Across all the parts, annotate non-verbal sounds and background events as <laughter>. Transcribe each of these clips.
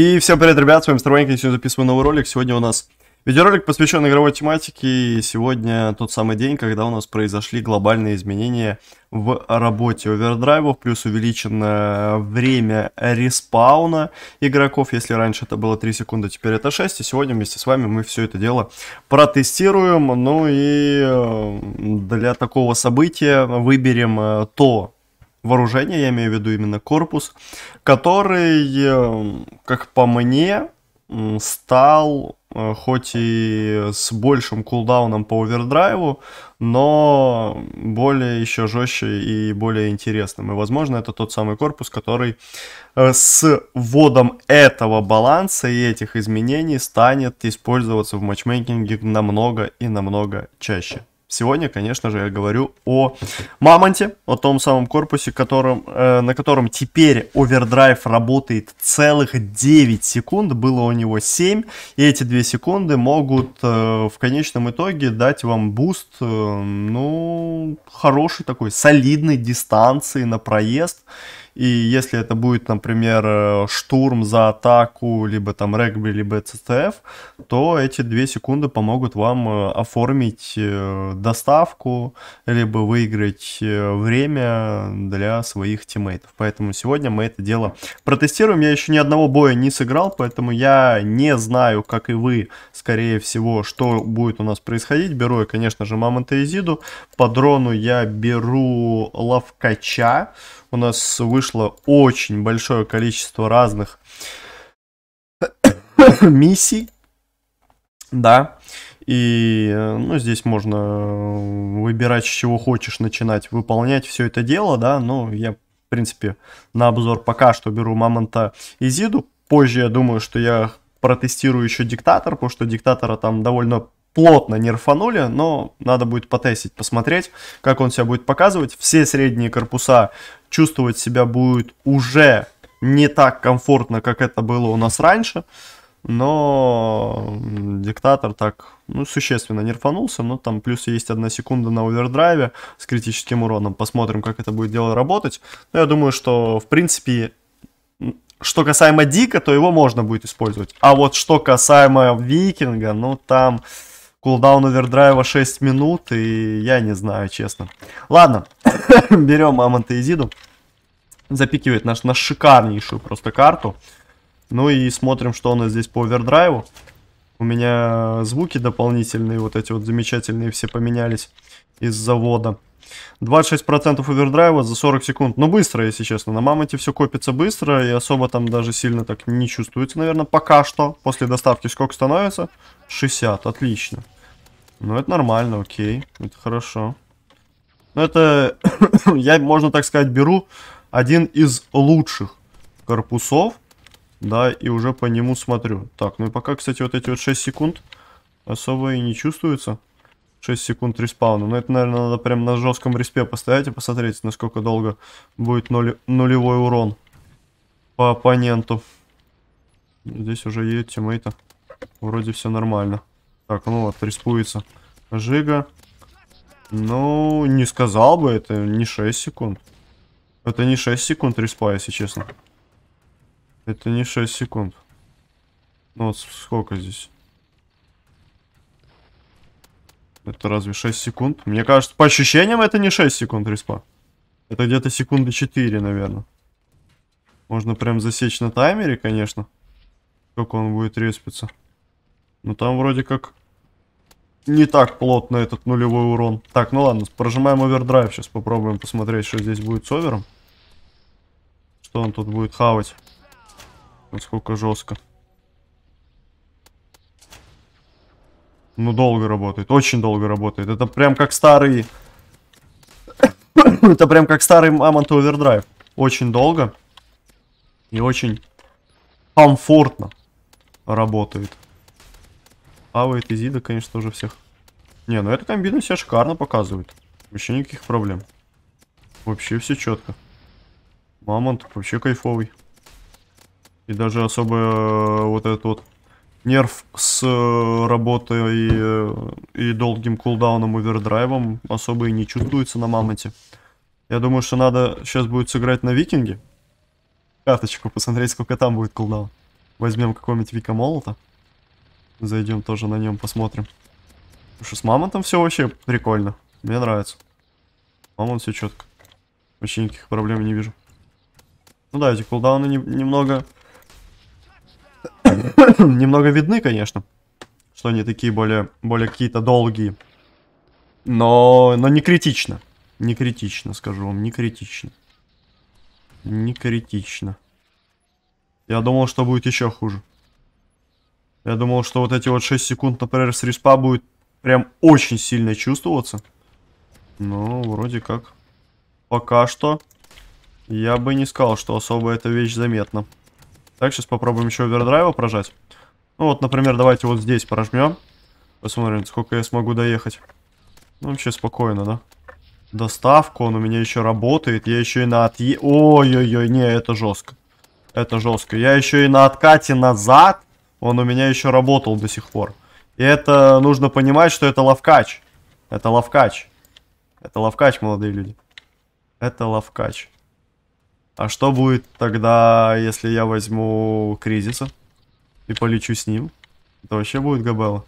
И всем привет, ребят, с вами Старванька, сегодня записываю новый ролик. Сегодня у нас видеоролик посвящен игровой тематике, и сегодня тот самый день, когда у нас произошли глобальные изменения в работе овердрайвов, плюс увеличено время респауна игроков, если раньше это было 3 секунды, теперь это 6, и сегодня вместе с вами мы все это дело протестируем, ну и э, для такого события выберем э, то вооружение, я имею в виду именно корпус, который, эм, как по мне, стал э, хоть и с большим кулдауном по овердрайву, но более еще жестче и более интересным. И, возможно, это тот самый корпус, который э, с вводом этого баланса и этих изменений станет использоваться в матчмейкинге намного и намного чаще. Сегодня, конечно же, я говорю о Мамонте, о том самом корпусе, которым, э, на котором теперь овердрайв работает целых 9 секунд, было у него 7, и эти 2 секунды могут э, в конечном итоге дать вам буст, э, ну, хороший такой, солидной дистанции на проезд, и если это будет, например, э, штурм за атаку, либо там регби, либо ЦТФ, то эти две секунды помогут вам э, оформить э, доставку, либо выиграть время для своих тиммейтов. Поэтому сегодня мы это дело протестируем. Я еще ни одного боя не сыграл, поэтому я не знаю, как и вы, скорее всего, что будет у нас происходить. Беру я, конечно же, Мамонта Изиду. По дрону я беру Лавкача у нас вышло очень большое количество разных <coughs> миссий. Да. И э, ну, здесь можно э, выбирать, с чего хочешь начинать выполнять все это дело, да, но я, в принципе, на обзор пока что беру Мамонта и Зиду. Позже я думаю, что я протестирую еще диктатор, потому что диктатора там довольно плотно нерфанули, но надо будет потестить, посмотреть, как он себя будет показывать. Все средние корпуса чувствовать себя будет уже не так комфортно, как это было у нас раньше. Но диктатор так, ну, существенно нерфанулся, но там плюс есть одна секунда на овердрайве с критическим уроном. Посмотрим, как это будет дело работать. Но я думаю, что, в принципе, что касаемо Дика, то его можно будет использовать. А вот что касаемо Викинга, ну, там Кулдаун овердрайва 6 минут, и я не знаю, честно. Ладно, <coughs> берем Мамонта Изиду. Запикивает наш, на шикарнейшую просто карту. Ну и смотрим, что у нас здесь по овердрайву. У меня звуки дополнительные, вот эти вот замечательные все поменялись из завода. 26% овердрайва за 40 секунд. Ну, быстро, если честно. На Мамонте все копится быстро, и особо там даже сильно так не чувствуется, наверное, пока что. После доставки сколько становится? 60, отлично. Ну, это нормально, окей. Это хорошо. Но ну, это, <coughs> я, можно так сказать, беру один из лучших корпусов. Да, и уже по нему смотрю. Так, ну и пока, кстати, вот эти вот 6 секунд особо и не чувствуется. 6 секунд респауна. Но ну, это, наверное, надо прям на жестком респе постоять и посмотреть, насколько долго будет нули нулевой урон по оппоненту. Здесь уже едет тиммейта. Вроде все нормально. Так, ну вот, рискуется. Жига. Ну, не сказал бы, это не 6 секунд. Это не 6 секунд респа, если честно. Это не 6 секунд. Ну вот сколько здесь? Это разве 6 секунд? Мне кажется, по ощущениям это не 6 секунд респа. Это где-то секунды 4, наверное. Можно прям засечь на таймере, конечно. Как он будет респиться. Но там вроде как не так плотно этот нулевой урон. Так, ну ладно, прожимаем овердрайв. Сейчас попробуем посмотреть, что здесь будет с овером. Что он тут будет хавать. Насколько жестко. Ну, долго работает. Очень долго работает. Это прям как старый... <coughs> Это прям как старый Амонт Овердрайв. Очень долго. И очень комфортно работает. Плавает Изида, конечно, тоже всех. Не, ну эта комбина себя шикарно показывает. Вообще никаких проблем. Вообще все четко. Мамонт вообще кайфовый. И даже особо э, вот этот вот нерв с э, работой э, и долгим кулдауном овердрайвом особо и не чувствуется на мамонте. Я думаю, что надо сейчас будет сыграть на викинге. Карточку, посмотреть, сколько там будет кулдаун. Возьмем какого-нибудь Вика Молота. Зайдем тоже на нем посмотрим. Потому что с мамонтом все вообще прикольно. Мне нравится. Мамонт все четко. Вообще никаких проблем не вижу. Ну да, эти кулдауны не, немного... <coughs> немного видны, конечно. Что они такие более, более какие-то долгие. Но, но не критично. Не критично, скажу вам, не критично. Не критично. Я думал, что будет еще хуже. Я думал, что вот эти вот 6 секунд, например, с респа будет прям очень сильно чувствоваться. Но ну, вроде как пока что я бы не сказал, что особо эта вещь заметна. Так, сейчас попробуем еще овердрайва прожать. Ну вот, например, давайте вот здесь прожмем. Посмотрим, сколько я смогу доехать. Ну, вообще спокойно, да? Доставку, он у меня еще работает. Я еще и на отъе... Ой-ой-ой, не, это жестко. Это жестко. Я еще и на откате назад он у меня еще работал до сих пор. И это нужно понимать, что это ловкач. Это ловкач. Это ловкач, молодые люди. Это ловкач. А что будет тогда, если я возьму кризиса и полечу с ним? Это вообще будет габела.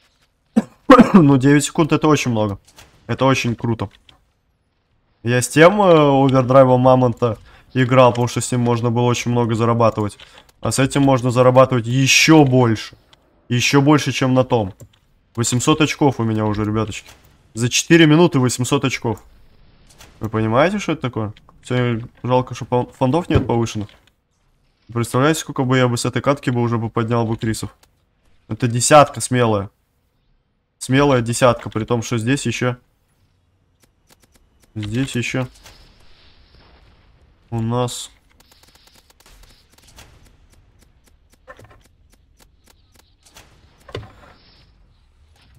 <coughs> ну, 9 секунд это очень много. Это очень круто. Я с тем э, овердрайвом Мамонта играл, потому что с ним можно было очень много зарабатывать. А с этим можно зарабатывать еще больше. Еще больше, чем на том. 800 очков у меня уже, ребяточки. За 4 минуты 800 очков. Вы понимаете, что это такое? Все, жалко, что фондов нет повышенных. Представляете, сколько бы я бы с этой катки бы уже бы поднял бы крисов. Это десятка смелая. Смелая десятка, при том, что здесь еще... Здесь еще... У нас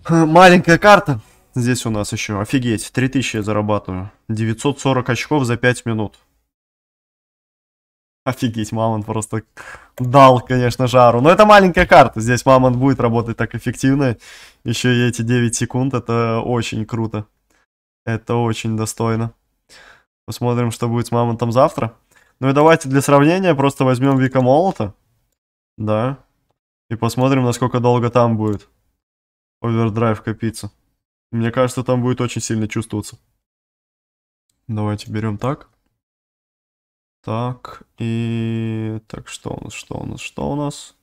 <laughs> Маленькая карта. Здесь у нас еще, офигеть, 3000 я зарабатываю. 940 очков за 5 минут. Офигеть, Мамонт просто дал, конечно, жару. Но это маленькая карта, здесь Мамонт будет работать так эффективно. Еще и эти 9 секунд, это очень круто. Это очень достойно. Посмотрим, что будет с Мамонтом завтра. Ну и давайте для сравнения просто возьмем Вика Молота. Да. И посмотрим, насколько долго там будет овердрайв копиться. Мне кажется, там будет очень сильно чувствоваться. Давайте берем так. Так, и... Так, что у нас, что у нас, что у нас?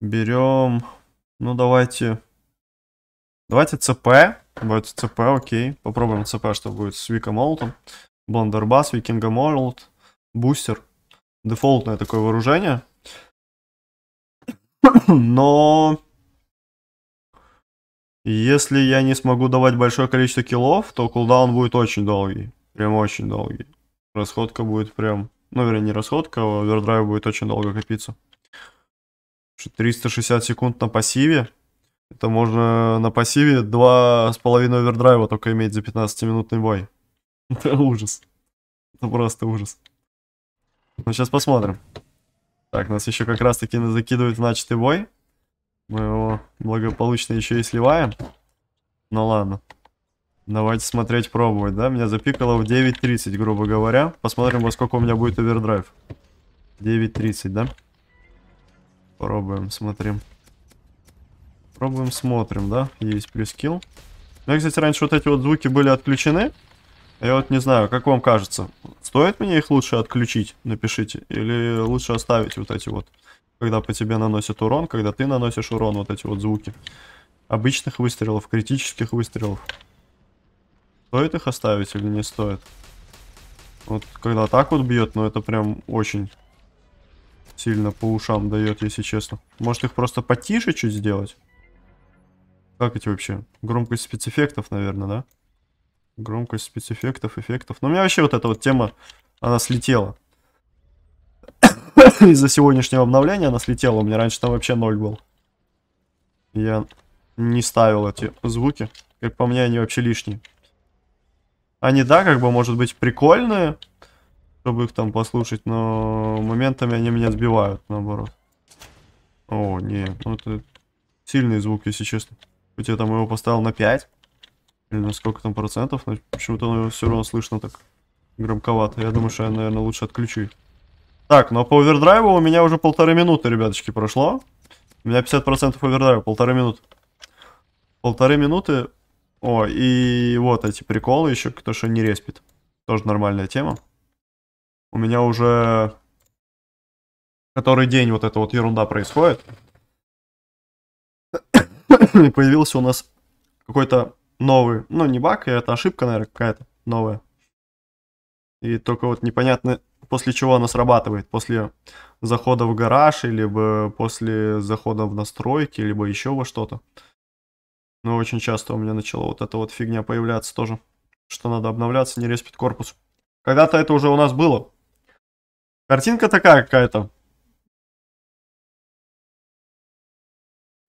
Берем... Ну, давайте... Давайте ЦП. Давайте ЦП, окей. Попробуем ЦП, что будет с Вика Молотом. Бландербас, Викинга Молот, Бустер. Дефолтное такое вооружение. <coughs> Но если я не смогу давать большое количество киллов, то кулдаун будет очень долгий. Прям очень долгий. Расходка будет прям... Ну, вернее, не расходка, а овердрайв будет очень долго копиться. 360 секунд на пассиве. Это можно на пассиве 2,5 овердрайва только иметь за 15-минутный бой. <laughs> Это ужас. Это просто ужас. Ну, сейчас посмотрим. Так, нас еще как раз-таки закидывают в начатый бой. Мы его благополучно еще и сливаем. Ну ладно. Давайте смотреть, пробовать, да? Меня запикало в 9.30, грубо говоря. Посмотрим, во сколько у меня будет овердрайв. 9.30, да? Пробуем, смотрим. Пробуем, смотрим, да? Есть прескилл. Ну, я, кстати, раньше вот эти вот звуки были отключены. А я вот не знаю, как вам кажется, стоит мне их лучше отключить, напишите, или лучше оставить вот эти вот когда по тебе наносят урон, когда ты наносишь урон, вот эти вот звуки. Обычных выстрелов, критических выстрелов. Стоит их оставить или не стоит? Вот когда так вот бьет, но ну, это прям очень сильно по ушам дает, если честно. Может их просто потише чуть сделать? Как эти вообще? Громкость спецэффектов, наверное, да? Громкость спецэффектов, эффектов. Но ну, у меня вообще вот эта вот тема, она слетела. <laughs> из-за сегодняшнего обновления она слетела. У меня раньше там вообще ноль был. Я не ставил эти звуки. Как по мне, они вообще лишние. Они, да, как бы, может быть, прикольные, чтобы их там послушать, но моментами они меня сбивают, наоборот. О, не, ну это сильные звуки, если честно. Хоть я там его поставил на 5, или на сколько там процентов, но почему-то все равно слышно так громковато. Я думаю, что я, наверное, лучше отключу их. Так, но по овердрайву у меня уже полторы минуты, ребяточки, прошло. У меня 50% овердрайва, полторы минуты. Полторы минуты. О, и вот эти приколы еще, кто что не респит. Тоже нормальная тема. У меня уже... Который день вот эта вот ерунда происходит. <coughs> И появился у нас какой-то новый, ну не баг, это ошибка, наверное, какая-то новая. И только вот непонятно, после чего она срабатывает, после захода в гараж, либо после захода в настройки, либо еще во что-то. Но ну, очень часто у меня начала вот эта вот фигня появляться тоже, что надо обновляться, не респит корпус. Когда-то это уже у нас было. Картинка такая какая-то.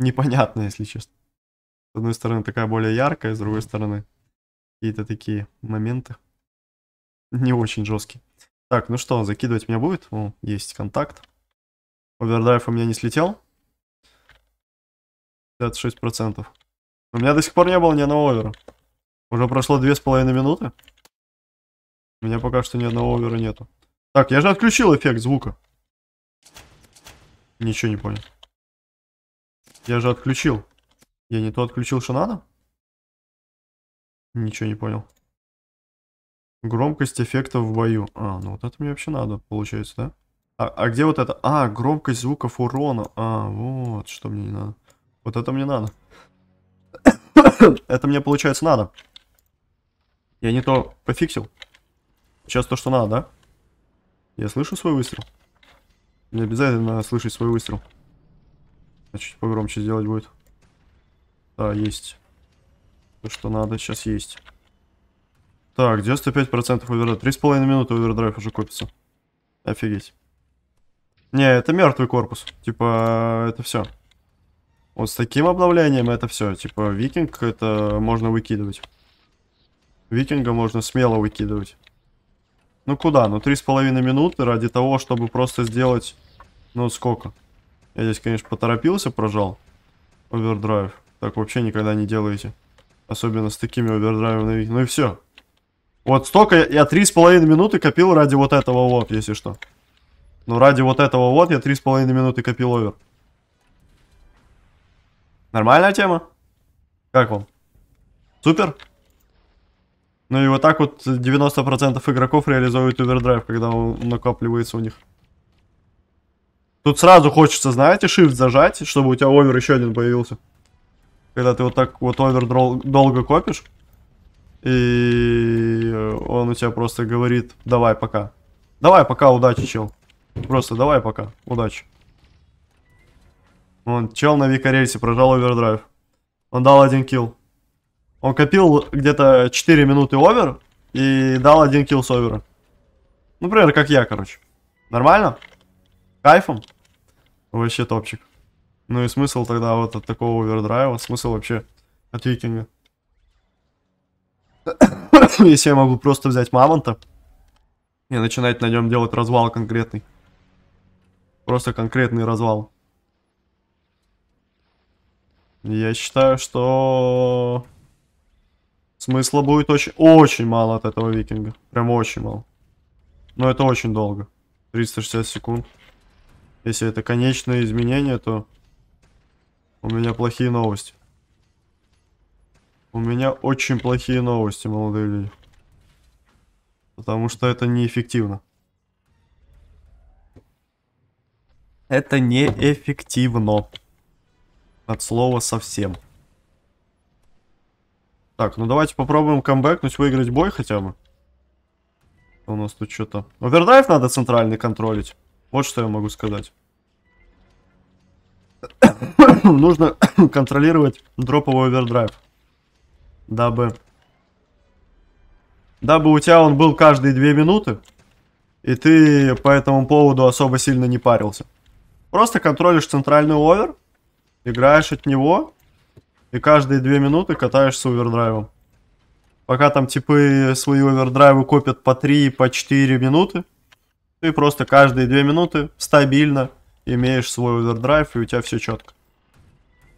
непонятная, если честно. С одной стороны, такая более яркая, с другой стороны, какие-то такие моменты не очень жесткие. Так, ну что, закидывать меня будет? О, есть контакт. Овердрайв у меня не слетел. 56%. У меня до сих пор не было ни одного овера. Уже прошло 2,5 минуты. У меня пока что ни одного овера нету. Так, я же отключил эффект звука. Ничего не понял. Я же отключил. Я не то отключил, что надо? Ничего не понял. Громкость эффекта в бою. А, ну вот это мне вообще надо, получается, да? А, а где вот это? А, громкость звуков урона. А, вот, что мне не надо. Вот это мне надо. это мне, получается, надо. Я не то пофиксил. Сейчас то, что надо, да? Я слышу свой выстрел? Мне обязательно слышать свой выстрел. А чуть погромче сделать будет. Да, есть. То, что надо, сейчас есть. Так, 95% овердрайв. 3,5 минуты овердрайв уже копится. Офигеть. Не, это мертвый корпус. Типа, это все. Вот с таким обновлением это все. Типа, викинг это можно выкидывать. Викинга можно смело выкидывать. Ну куда? Ну три с половиной минуты ради того, чтобы просто сделать... Ну сколько? Я здесь, конечно, поторопился, прожал. Овердрайв. Так вообще никогда не делаете. Особенно с такими овердрайвами. Ну и все. Вот столько я три с половиной минуты копил ради вот этого вот, если что. Ну, ради вот этого вот я три с половиной минуты копил овер. Нормальная тема? Как вам? Супер? Ну и вот так вот 90% игроков реализуют овердрайв, когда он накапливается у них. Тут сразу хочется, знаете, shift зажать, чтобы у тебя овер еще один появился. Когда ты вот так вот овер долго копишь. И э, он у тебя просто говорит, давай пока. Давай пока, удачи, чел. Просто давай пока, удачи. Вон, чел на Викорельсе прожал овердрайв. Он дал один килл. Он копил где-то 4 минуты овер и дал один килл с овера. Ну, например, как я, короче. Нормально? Кайфом? Вообще топчик. Ну и смысл тогда вот от такого овердрайва, смысл вообще от викинга. <coughs> Если я могу просто взять мамонта и начинать на нем делать развал конкретный. Просто конкретный развал. Я считаю, что смысла будет очень, очень мало от этого викинга. Прям очень мало. Но это очень долго. 360 секунд. Если это конечное изменение, то у меня плохие новости. У меня очень плохие новости, молодые люди. Потому что это неэффективно. Это неэффективно. От слова совсем. Так, ну давайте попробуем камбэкнуть, выиграть бой хотя бы. У нас тут что-то... Овердрайв надо центральный контролить. Вот что я могу сказать. <coughs> Нужно <coughs> контролировать дроповый овердрайв. Дабы... Дабы у тебя он был каждые две минуты, и ты по этому поводу особо сильно не парился. Просто контролишь центральный овер, играешь от него, и каждые две минуты катаешься овердрайвом. Пока там типы свои овердрайвы копят по 3, по 4 минуты, ты просто каждые две минуты стабильно имеешь свой овердрайв, и у тебя все четко.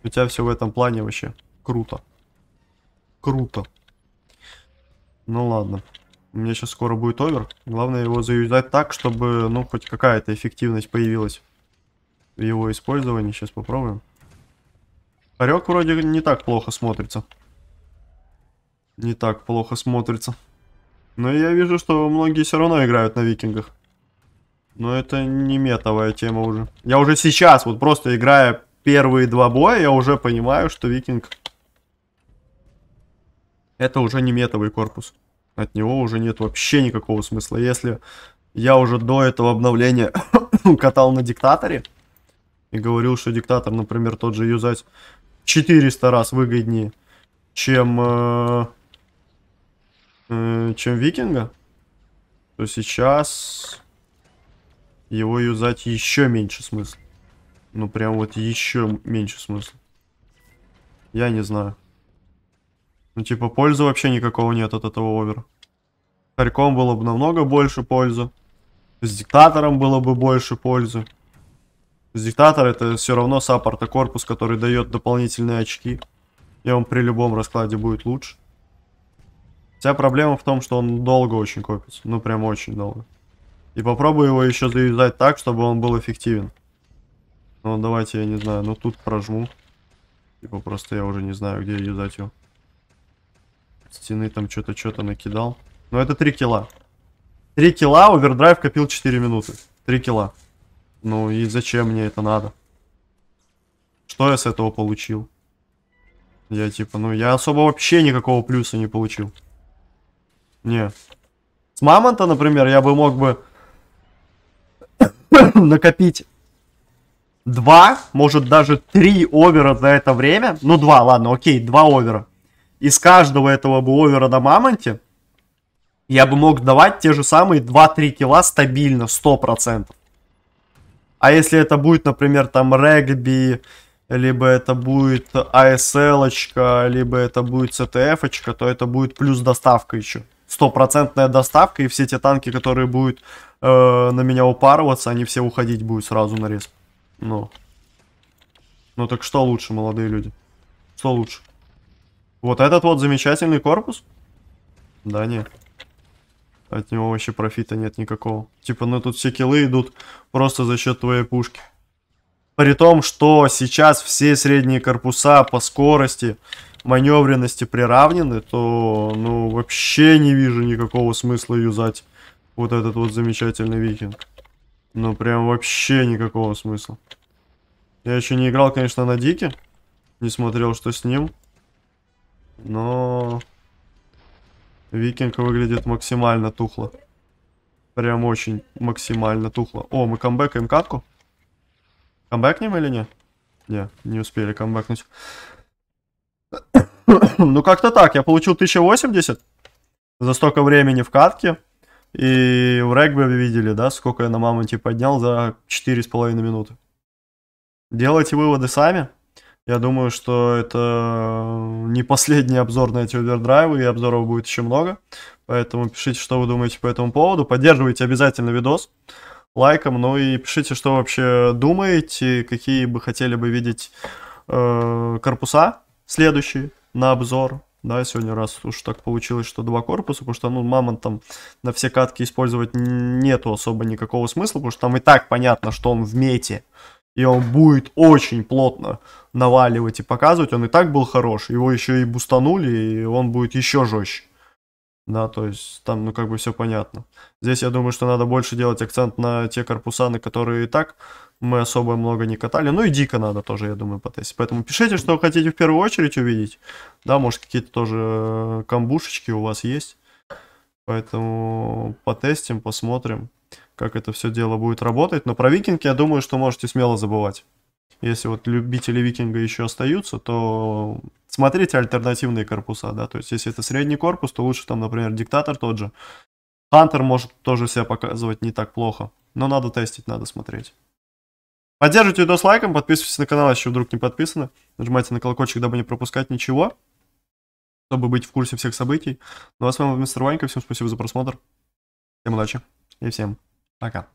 У тебя все в этом плане вообще круто круто. Ну ладно. У меня сейчас скоро будет овер. Главное его заюзать так, чтобы, ну, хоть какая-то эффективность появилась в его использовании. Сейчас попробуем. Орек вроде не так плохо смотрится. Не так плохо смотрится. Но я вижу, что многие все равно играют на викингах. Но это не метовая тема уже. Я уже сейчас, вот просто играя первые два боя, я уже понимаю, что викинг это уже не метовый корпус. От него уже нет вообще никакого смысла. Если я уже до этого обновления <coughs> катал на диктаторе и говорил, что диктатор, например, тот же юзать 400 раз выгоднее, чем, э, э, чем викинга, то сейчас его юзать еще меньше смысла. Ну прям вот еще меньше смысла. Я не знаю. Ну, типа, пользы вообще никакого нет от этого овера. Харьком было бы намного больше пользы. С диктатором было бы больше пользы. С диктатор это все равно саппорта корпус, который дает дополнительные очки. И он при любом раскладе будет лучше. Вся проблема в том, что он долго очень копится. Ну, прям очень долго. И попробую его еще завязать так, чтобы он был эффективен. Ну, давайте, я не знаю, ну тут прожму. Типа, просто я уже не знаю, где юзать его стены там что-то, что-то накидал. Но это 3 кило. 3 кило, овердрайв копил 4 минуты. 3 кило. Ну и зачем мне это надо? Что я с этого получил? Я типа, ну я особо вообще никакого плюса не получил. Не. С мамонта, например, я бы мог бы <coughs> накопить два, может даже три овера за это время. Ну, два, ладно, окей, два овера из каждого этого бловера на мамонте я бы мог давать те же самые 2-3 килла стабильно, 100%. А если это будет, например, там регби, либо это будет асл либо это будет ctf то это будет плюс доставка еще. Стопроцентная доставка, и все те танки, которые будут э, на меня упарываться, они все уходить будут сразу на рез. Ну. ну так что лучше, молодые люди? Что лучше? Вот этот вот замечательный корпус? Да, не, От него вообще профита нет никакого. Типа, ну тут все килы идут просто за счет твоей пушки. При том, что сейчас все средние корпуса по скорости, маневренности приравнены, то, ну, вообще не вижу никакого смысла юзать вот этот вот замечательный викинг. Ну, прям вообще никакого смысла. Я еще не играл, конечно, на дике. Не смотрел, что с ним. Но... Викинг выглядит максимально тухло. Прям очень максимально тухло. О, мы камбэкаем катку? Камбэкнем или не? Не, не успели камбэкнуть. <coughs> ну, как-то так. Я получил 1080 за столько времени в катке. И в регби вы видели, да, сколько я на мамонте поднял за 4,5 минуты. Делайте выводы сами. Я думаю, что это э, не последний обзор на эти овердрайвы, и обзоров будет еще много. Поэтому пишите, что вы думаете по этому поводу. Поддерживайте обязательно видос лайком, ну и пишите, что вообще думаете, какие бы хотели бы видеть э, корпуса следующие на обзор. Да, сегодня раз уж так получилось, что два корпуса, потому что, ну, мамонт там на все катки использовать нету особо никакого смысла, потому что там и так понятно, что он в мете и он будет очень плотно наваливать и показывать. Он и так был хорош, его еще и бустанули, и он будет еще жестче. Да, то есть там, ну, как бы все понятно. Здесь, я думаю, что надо больше делать акцент на те корпуса, на которые и так мы особо много не катали. Ну и дико надо тоже, я думаю, потестить. Поэтому пишите, что хотите в первую очередь увидеть. Да, может, какие-то тоже э, камбушечки у вас есть. Поэтому потестим, посмотрим как это все дело будет работать. Но про викинги, я думаю, что можете смело забывать. Если вот любители викинга еще остаются, то смотрите альтернативные корпуса, да, то есть если это средний корпус, то лучше там, например, диктатор тот же. Хантер может тоже себя показывать не так плохо, но надо тестить, надо смотреть. Поддерживайте видос лайком, подписывайтесь на канал, если вдруг не подписаны. Нажимайте на колокольчик, дабы не пропускать ничего, чтобы быть в курсе всех событий. Ну а с вами был мистер Ванька, всем спасибо за просмотр, всем удачи и всем Пока.